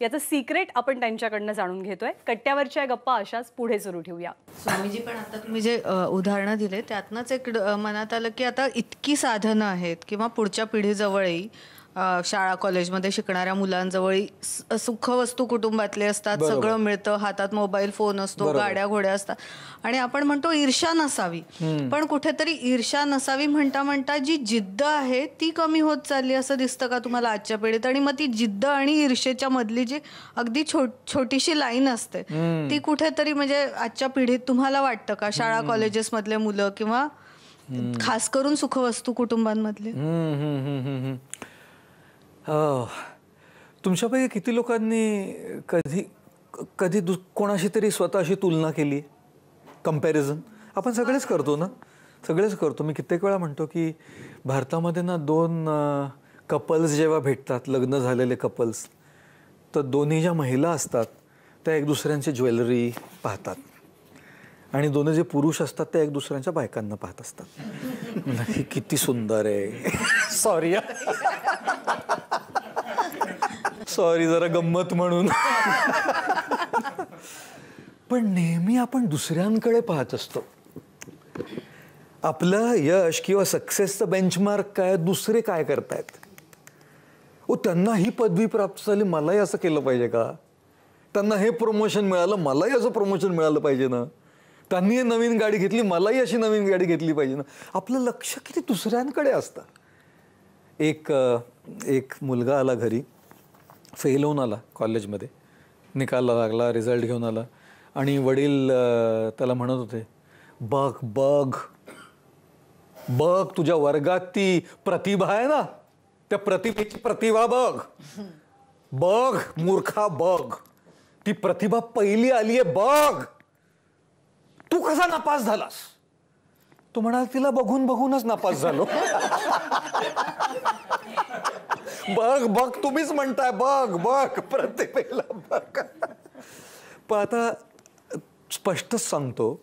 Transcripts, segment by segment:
याचं सिक्रेट आपण त्यांच्याकडनं जाणून घेतोय कट्ट्यावरच्या गप्पा अशाच पुढे सुरू ठेवूया स्वामीजी पण आता तुम्ही जे उदाहरणं दिले त्यातनंच एक मनात आलं की आता इतकी साधनं आहेत किंवा पुढच्या पिढीजवळही शाळा कॉलेजमध्ये शिकणाऱ्या मुलांजवळ सुख वस्तू कुटुंबातले असतात सगळं मिळतं हातात मोबाईल फोन असतो गाड्या घोड्या असतात आणि आपण म्हणतो ईर्षा नसावी पण कुठेतरी ईर्षा नसावी म्हणता म्हणता जी जिद्द आहे ती कमी होत चालली असं दिसतं का तुम्हाला आजच्या पिढीत आणि मग ती जिद्द आणि ईर्षेच्या मधली जी अगदी छोटीशी लाईन असते ती कुठेतरी म्हणजे आजच्या पिढीत तुम्हाला वाटतं का शाळा कॉलेजेस मधले मुलं किंवा खास करून सुखवस्तू कुटुंबांमधले तुमच्यापैकी किती लोकांनी कधी कधी दु कोणाशी तरी स्वतःशी तुलना केली कम्पॅरिझन आपण सगळेच करतो ना सगळेच करतो मी कित्येक वेळा म्हणतो की भारतामध्ये ना दोन कपल्स जेव्हा भेटतात लग्न झालेले कपल्स तर दोन्ही ज्या महिला असतात त्या एक दुसऱ्यांची ज्वेलरी पाहतात आणि दोन्ही जे पुरुष असतात ते एक दुसऱ्यांच्या बायकांना पाहत असतात किती सुंदर आहे सॉरी सॉरी जरा गंमत म्हणून पण नेहमी आपण दुसऱ्यांकडे पाहत असतो आपलं यश किंवा सक्सेसचं बेंचमार्क काय दुसरे काय करतायत ओ त्यांना ही पदवी प्राप्त झाली मलाही असं केलं पाहिजे का त्यांना हे प्रमोशन मिळालं मलाही असं प्रमोशन मिळालं पाहिजे ना त्यांनी नवीन गाडी घेतली मलाही अशी नवीन गाडी घेतली पाहिजे ना आपलं लक्ष किती दुसऱ्यांकडे असतं एक एक मुलगा आला घरी फेल होऊन आला कॉलेजमध्ये निकालला लागला रिझल्ट घेऊन आला आणि वडील त्याला म्हणत होते बघ बघ बघ तुझ्या वर्गात ती प्रतिभा आहे ना त्या प्रतिभेची प्रतिभा बघ बघ मूर्खा बघ ती प्रतिभा पहिली आली आहे बघ तू कसा नापास झालास तू म्हणाल तिला बघून बघूनच नापास झालो बघ बघ तुम्हीच म्हणताय बघ बघ प्रत्येकाला बघ पण आता स्पष्टच सांगतो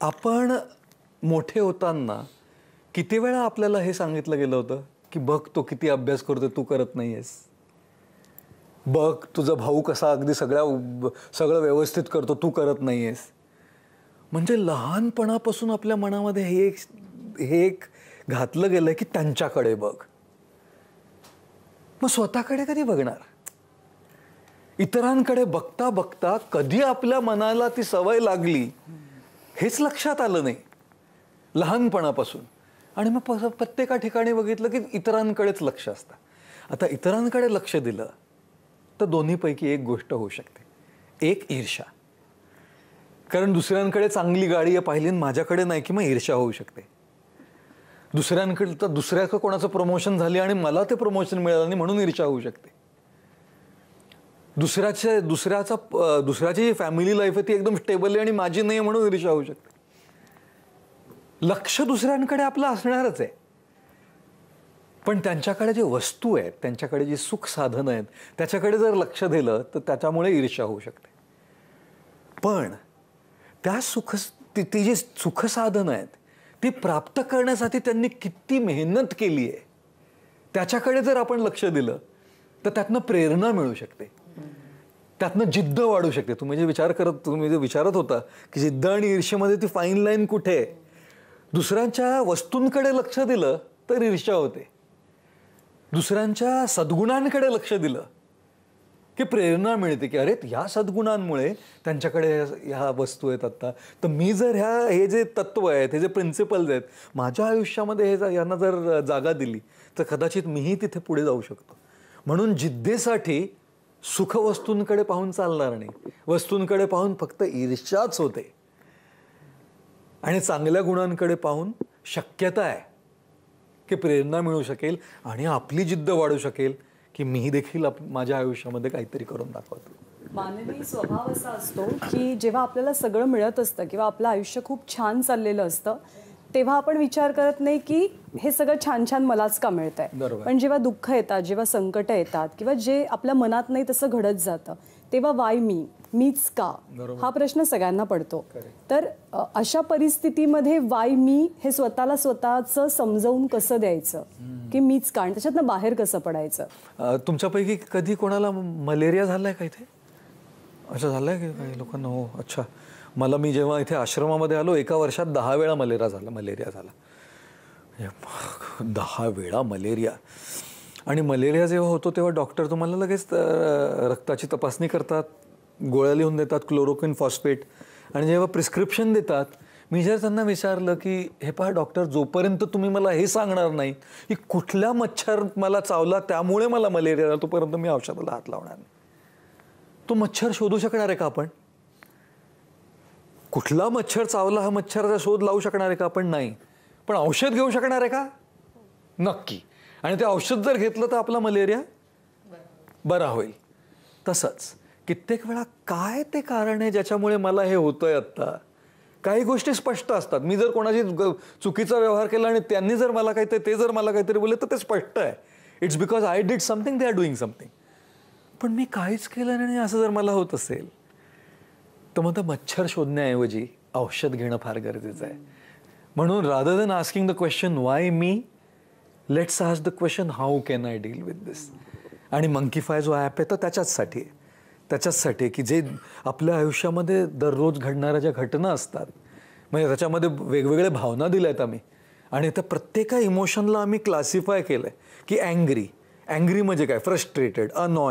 आपण मोठे होताना किती वेळा आपल्याला हे सांगितलं गेलं होतं की बघ तो किती अभ्यास करतो तू करत नाही आहेस बघ तुझा भाऊ कसा अगदी सगळ्या सगळं व्यवस्थित करतो तू करत नाही आहेस म्हणजे लहानपणापासून आपल्या मनामध्ये हे एक हे एक घातलं गेलं की त्यांच्याकडे बघ मग स्वतःकडे कधी बघणार इतरांकडे बघता बघता कधी आपल्या मनाला ती सवय लागली हेच लक्षात आलं नाही लहानपणापासून आणि मग प्रत्येका ठिकाणी बघितलं की इतरांकडेच लक्ष असतं आता इतरांकडे लक्ष दिलं तर दोन्हीपैकी एक गोष्ट होऊ शकते एक ईर्षा कारण दुसऱ्यांकडे चांगली गाडी आहे पाहिली माझ्याकडे नाही की मग ईर्षा होऊ शकते दुसऱ्यांकडे तर दुसऱ्या कोणाचं प्रमोशन झाले आणि मला ते प्रमोशन मिळालं नाही म्हणून ईर्षा होऊ शकते दुसऱ्याच्या दुसऱ्याचा दुसऱ्याची जी फॅमिली लाईफ आहे ती एकदम स्टेबल आहे आणि माझी नाही म्हणून ईर्षा होऊ शकते लक्ष दुसऱ्यांकडे आपलं असणारच आहे पण त्यांच्याकडे जे वस्तू आहेत त्यांच्याकडे जी सुख साधनं आहेत त्याच्याकडे जर लक्ष दिलं तर त्याच्यामुळे ईर्षा होऊ शकते पण त्या सुख ती जी सुखसाधनं आहेत ती प्राप्त करण्यासाठी त्यांनी किती मेहनत केली आहे त्याच्याकडे जर आपण लक्ष दिलं तर त्यातनं प्रेरणा मिळू शकते त्यातनं जिद्द वाढू शकते तुम्ही जे विचार करत तुम्ही जे विचारत होता की जिद्द आणि ईर्षेमध्ये ती फाईन लाईन कुठे आहे दुसऱ्यांच्या वस्तूंकडे लक्ष दिलं तर ईर्ष्या होते दुसऱ्यांच्या सद्गुणांकडे लक्ष दिलं की प्रेरणा मिळते की अरे ह्या सद्गुणांमुळे त्यांच्याकडे ह्या वस्तू आहेत आत्ता तर मी जर ह्या हे जे तत्त्व आहेत हे जे प्रिन्सिपल्स आहेत माझ्या आयुष्यामध्ये हे यांना जर जागा दिली तर कदाचित मीही तिथे पुढे जाऊ शकतो म्हणून सुख सुखवस्तूंकडे पाहून चालणार नाही वस्तूंकडे पाहून फक्त ईर्ष्याच होते आणि चांगल्या गुणांकडे पाहून शक्यता आहे की प्रेरणा मिळू शकेल आणि आपली जिद्द वाढू शकेल की मी देखील माझ्या आयुष्यामध्ये काहीतरी करून दाखवतो मानवी स्वभाव असा असतो की जेव्हा आपल्याला सगळं मिळत असतं किंवा आपलं आयुष्य खूप छान चाललेलं असतं तेव्हा आपण विचार करत नाही की हे सगळं छान छान मलाच का मिळतंय पण जेव्हा दुःख येतात जेव्हा संकट येतात किंवा जे आपल्या मनात नाही तसं घडत जातं तेव्हा वाय मी मीच का हा प्रश्न सगळ्यांना पडतो तर अशा परिस्थितीमध्ये वाय मी हे स्वतःला स्वतःच समजवून कसं द्यायचं की मीच का आणि त्याच्यातनं बाहेर कसं पडायचं तुमच्यापैकी कधी कोणाला मलेरिया झालाय का इथे असं झालंय की काही लोकांना हो अच्छा मला मी जेव्हा इथे आश्रमामध्ये आलो एका वर्षात दहा वेळा मलेरिया झाला मलेरिया झाला दहा वेळा मलेरिया आणि मलेरिया जेव्हा होतो तेव्हा डॉक्टर तुम्हाला लगेच रक्ताची तपासणी करतात गोळ्या लिहून देतात क्लोरोक्विन फॉस्फेट आणि जेव्हा प्रिस्क्रिप्शन देतात मी जर त्यांना विचारलं की हे पहा डॉक्टर जोपर्यंत तुम्ही मला हे सांगणार नाही की कुठल्या मच्छर मला चावला त्यामुळे मला मलेरिया तोपर्यंत मी औषधाला हात लावणार नाही तो मच्छर शोधू शकणार आहे का आपण कुठला मच्छर चावला हा मच्छराचा शोध लावू शकणार आहे का आपण नाही पण औषध घेऊ शकणार आहे का नक्की आणि ते औषध जर घेतलं तर आपला मलेरिया बरा होईल तसंच कित्येक वेळा काय ते कारण आहे ज्याच्यामुळे मला हे होतंय आत्ता काही गोष्टी स्पष्ट असतात मी जर कोणाशी चुकीचा व्यवहार केला आणि त्यांनी जर मला काहीतरी ते जर मला काहीतरी बोलले तर ते स्पष्ट आहे it's because I did something they are doing something पण मी काहीच केलं नाही असं जर मला होत असेल तर मग तर मच्छर शोधण्याऐवजी औषध घेणं फार गरजेचं आहे म्हणून rather than asking the question why me let's ask the question how can I deal with this आणि मंकीफाय जो ॲप आहे तो त्याच्याचसाठी आहे त्याच्याचसाठी की जे आपल्या आयुष्यामध्ये दररोज घडणाऱ्या ज्या घटना असतात म्हणजे त्याच्यामध्ये वेगवेगळ्या भावना दिल्या आहेत आम्ही आणि त्या प्रत्येका इमोशनला आम्ही क्लासिफाय केलं आहे की अँग्री अँग्री म्हणजे काय फ्रस्ट्रेटेड अनॉय